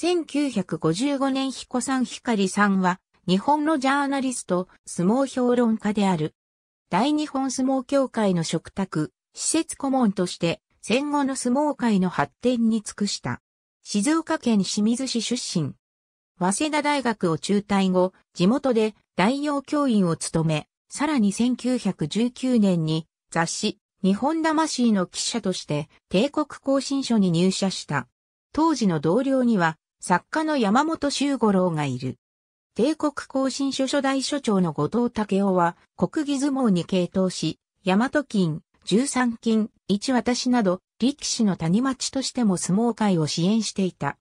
1955年彦さん光さんは、日本のジャーナリスト、相撲評論家である。大日本相撲協会の嘱託、施設顧問として、戦後の相撲界の発展に尽くした。静岡県清水市出身。早稲田大学を中退後、地元で代用教員を務め、さらに1919年に雑誌、日本魂の記者として帝国行進書に入社した。当時の同僚には作家の山本周五郎がいる。帝国更新書初代所長の後藤武雄は、国技相撲に傾倒し、大和金、十三金、一私など、力士の谷町としても相撲界を支援していた。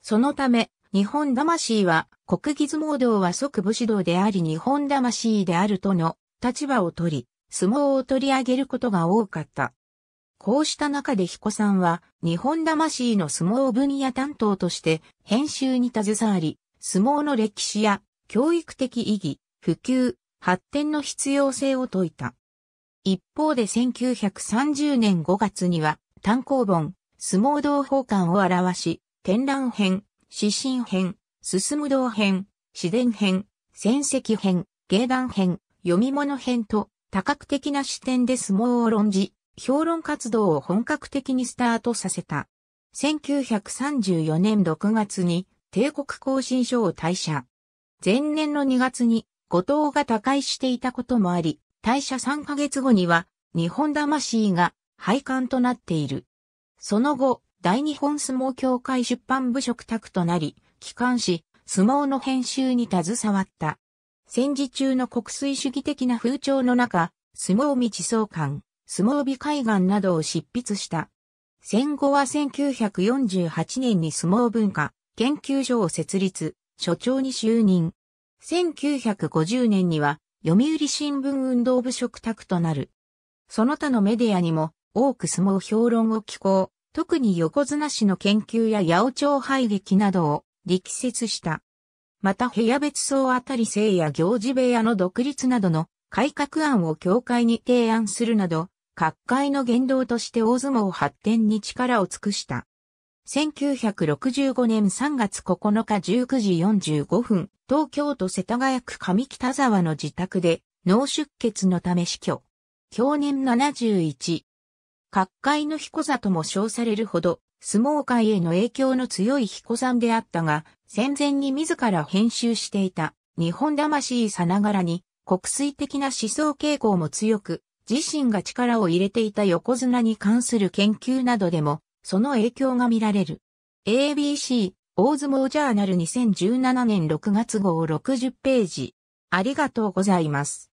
そのため、日本魂は、国技相撲道は即武士道であり日本魂であるとの立場を取り、相撲を取り上げることが多かった。こうした中で彦さんは、日本魂の相撲分野担当として、編集に携わり、相撲の歴史や教育的意義、普及、発展の必要性を説いた。一方で1930年5月には、単行本、相撲同胞館を表し、展覧編、指針編、進む道編、自伝編、戦績編、芸談編、読み物編と、多角的な視点で相撲を論じ、評論活動を本格的にスタートさせた。1934年6月に帝国更新書を退社。前年の2月に後藤が他界していたこともあり、退社3ヶ月後には日本魂が廃刊となっている。その後、大日本相撲協会出版部職宅となり、帰還し、相撲の編集に携わった。戦時中の国粋主義的な風潮の中、相撲道総監、相撲美海岸などを執筆した。戦後は1948年に相撲文化研究所を設立、所長に就任。1950年には読売新聞運動部職宅となる。その他のメディアにも多く相撲評論を寄稿、特に横綱氏の研究や八百町廃劇などを力説した。また部屋別荘あたり生や行事部屋の独立などの改革案を協会に提案するなど、各界の言動として大相撲発展に力を尽くした。1965年3月9日19時45分、東京都世田谷区上北沢の自宅で脳出血のため死去。去年71。各界の彦座とも称されるほど、相撲界への影響の強い彦山であったが、戦前に自ら編集していた日本魂さながらに国粋的な思想傾向も強く、自身が力を入れていた横綱に関する研究などでも、その影響が見られる。ABC 大相撲ジャーナル2017年6月号60ページ。ありがとうございます。